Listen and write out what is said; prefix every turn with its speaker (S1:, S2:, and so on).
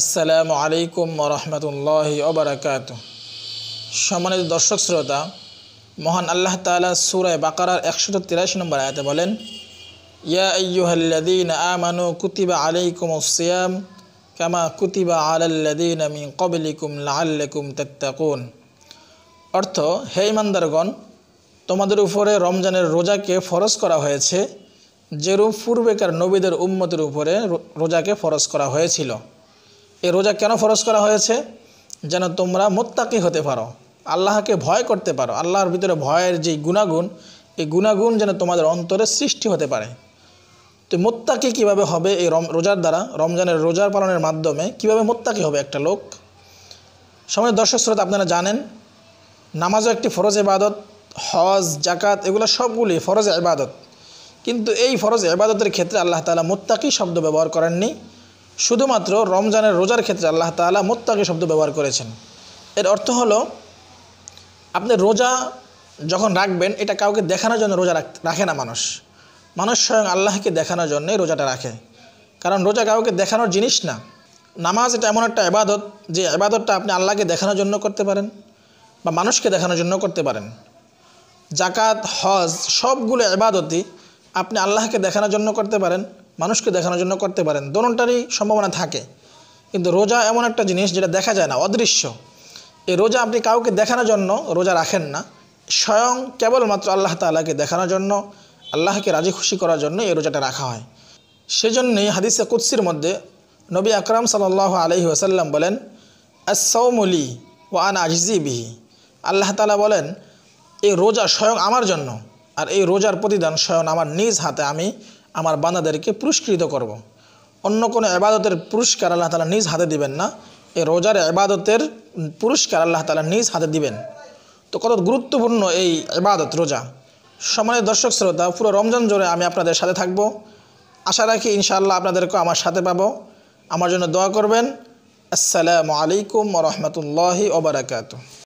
S1: আসসালামু আলাইকুম রহমতুল্লাহ অবরাকাত সম্মানিত দর্শক শ্রোতা মহান আল্লাহ তালা সুরায় বাকারার একশো তিরাশি নম্বর আয়াতে বলেন ইয়া আইয়ুহাল্লাদিন আমানু কুতিবা আলাইকুম সিয়াম কামা কুতিবা আলাল্লাদিন মিন কবলিকুম লাআল্লাকুম তাত্তাকুন অর্থ হে ইমানদারগণ তোমাদের উপরে রমজানের রোজাকে ফরজ করা হয়েছে যেরূপ পূর্বেকার নবীদের উম্মতের উপরে রোজাকে ফরজ করা হয়েছিল এ রোজা কেন ফরজ করা হয়েছে যেন তোমরা মোত্তাকি হতে পারো আল্লাহকে ভয় করতে পারো আল্লাহর ভিতরে ভয়ের যে গুণাগুণ এই গুণাগুণ যেন তোমাদের অন্তরে সৃষ্টি হতে পারে তো মোত্তাকি কিভাবে হবে এই রোজার দ্বারা রমজানের রোজার পালনের মাধ্যমে কিভাবে মোত্তাকি হবে একটা লোক সময় দর্শক শ্রোতা আপনারা জানেন নামাজও একটি ফরজ ইবাদত হজ জাকাত এগুলো সবগুলি ফরজ এবাদত কিন্তু এই ফরজ এবাদতের ক্ষেত্রে আল্লাহ তালা মোত্তাকি শব্দ ব্যবহার করেননি শুধুমাত্র রমজানের রোজার ক্ষেত্রে আল্লাহ তালা মোত্তাকি শব্দ ব্যবহার করেছেন এর অর্থ হলো আপনি রোজা যখন রাখবেন এটা কাউকে দেখানোর জন্য রোজা রাখে না মানুষ মানুষ স্বয়ং আল্লাহকে দেখানোর জন্যই রোজাটা রাখে কারণ রোজা কাউকে দেখানোর জিনিস না নামাজ এটা এমন একটা আবাদত যে আবাদতটা আপনি আল্লাহকে দেখানোর জন্য করতে পারেন বা মানুষকে দেখানোর জন্য করতে পারেন জাকাত হজ সবগুলো এবাদতি আপনি আল্লাহকে দেখানোর জন্য করতে পারেন মানুষকে দেখানোর জন্য করতে পারেন দোনটারই সম্ভাবনা থাকে কিন্তু রোজা এমন একটা জিনিস যেটা দেখা যায় না অদৃশ্য এই রোজা আপনি কাউকে দেখানোর জন্য রোজা রাখেন না স্বয়ং কেবলমাত্র আল্লাহ তাল্লাহকে দেখানোর জন্য আল্লাহকে রাজি খুশি করার জন্য এই রোজাটা রাখা হয় সেজন্যই হাদিসে কুৎসির মধ্যে নবী আকরাম সাল আলহি ওসাল্লাম বলেন আসৌমলি ওয়ান আজিবিহি আল্লাহ তালা বলেন এই রোজা স্বয়ং আমার জন্য আর এই রোজার প্রতিদান স্বয়ং আমার নিজ হাতে আমি আমার বান্দাদেরকে পুরস্কৃত করব। অন্য কোনো এবাদতের পুরস্কার আল্লাহ তালা নিজ হাতে দিবেন না এই রোজার এবাদতের পুরস্কার আল্লাহ তালা নিজ হাতে দিবেন তো কত গুরুত্বপূর্ণ এই এবাদত রোজা সম্মানিত দর্শক শ্রোতা পুরো রমজান জোরে আমি আপনাদের সাথে থাকব আশা রাখি ইনশাআল্লাহ আপনাদেরকে আমার সাথে পাবো আমার জন্য দোয়া করবেন আসসালামু আলাইকুম রহমতুল্লাহি ওবরাকাত